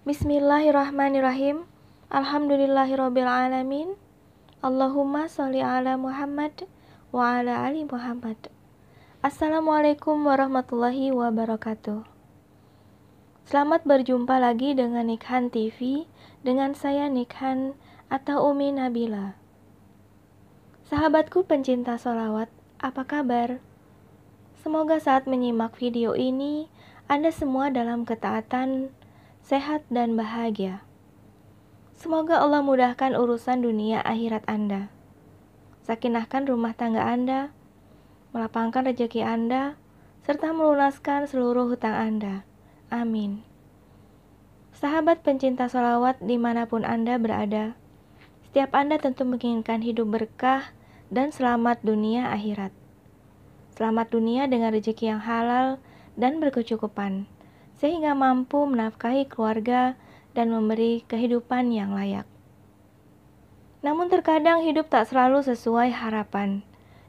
Bismillahirrahmanirrahim. Alhamdulillahirrabbilalamin. Allahumma sholli ala Muhammad wa ala ali Muhammad. Assalamualaikum warahmatullahi wabarakatuh. Selamat berjumpa lagi dengan Nikhan TV dengan saya Nikhan atau Umi Nabila. Sahabatku pencinta solawat, apa kabar? Semoga saat menyimak video ini, Anda semua dalam ketaatan sehat, dan bahagia. Semoga Allah mudahkan urusan dunia akhirat Anda. Sakinahkan rumah tangga Anda, melapangkan rejeki Anda, serta melunaskan seluruh hutang Anda. Amin. Sahabat pencinta solawat dimanapun Anda berada, setiap Anda tentu menginginkan hidup berkah dan selamat dunia akhirat. Selamat dunia dengan rejeki yang halal dan berkecukupan sehingga mampu menafkahi keluarga dan memberi kehidupan yang layak. Namun, terkadang hidup tak selalu sesuai harapan,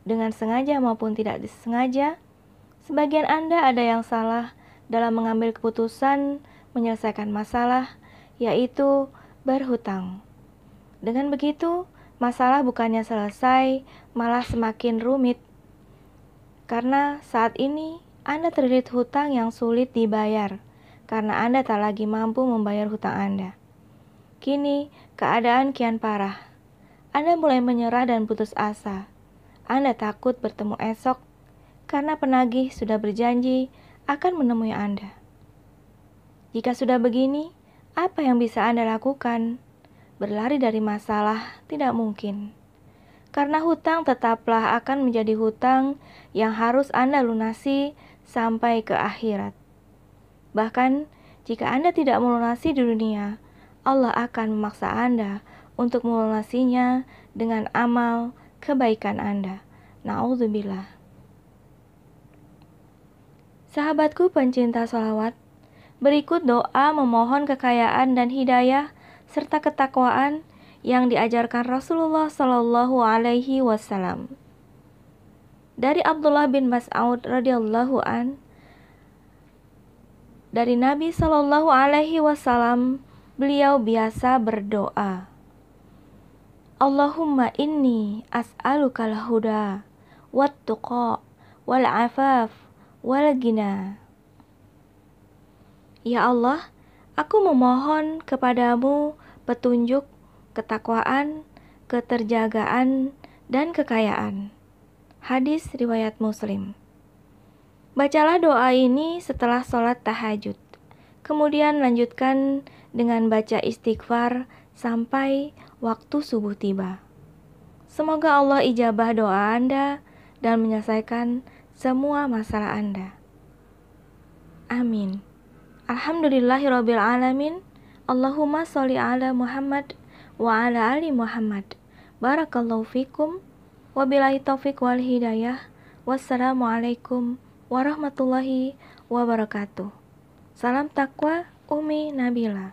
dengan sengaja maupun tidak disengaja. Sebagian Anda ada yang salah dalam mengambil keputusan menyelesaikan masalah, yaitu berhutang. Dengan begitu, masalah bukannya selesai, malah semakin rumit. Karena saat ini anda terlilit hutang yang sulit dibayar karena Anda tak lagi mampu membayar hutang Anda. Kini, keadaan kian parah. Anda mulai menyerah dan putus asa. Anda takut bertemu esok karena penagih sudah berjanji akan menemui Anda. Jika sudah begini, apa yang bisa Anda lakukan? Berlari dari masalah tidak mungkin karena hutang tetaplah akan menjadi hutang yang harus Anda lunasi sampai ke akhirat. Bahkan jika Anda tidak melunasi di dunia, Allah akan memaksa Anda untuk melunasinya dengan amal kebaikan Anda. Nauzubillah. Sahabatku pencinta salawat, berikut doa memohon kekayaan dan hidayah serta ketakwaan yang diajarkan Rasulullah Shallallahu Alaihi Wasallam dari Abdullah bin Mas'ud radhiyallahu an dari Nabi Shallallahu alaihi wasallam beliau biasa berdoa Allahumma inni as'alukal huda wat tuqa wal afaf wal gina Ya Allah aku memohon kepadamu petunjuk ketakwaan keterjagaan dan kekayaan Hadis Riwayat Muslim Bacalah doa ini setelah sholat tahajud. Kemudian lanjutkan dengan baca istighfar sampai waktu subuh tiba. Semoga Allah ijabah doa Anda dan menyelesaikan semua masalah Anda. Amin. Alhamdulillahirrabbilalamin Allahumma sholli ala Muhammad wa ala ali Muhammad. Barakallahu fikum. Wabillahi taufik wal hidayah. Wassalamualaikum warahmatullahi wabarakatuh. Salam takwa Umi Nabila.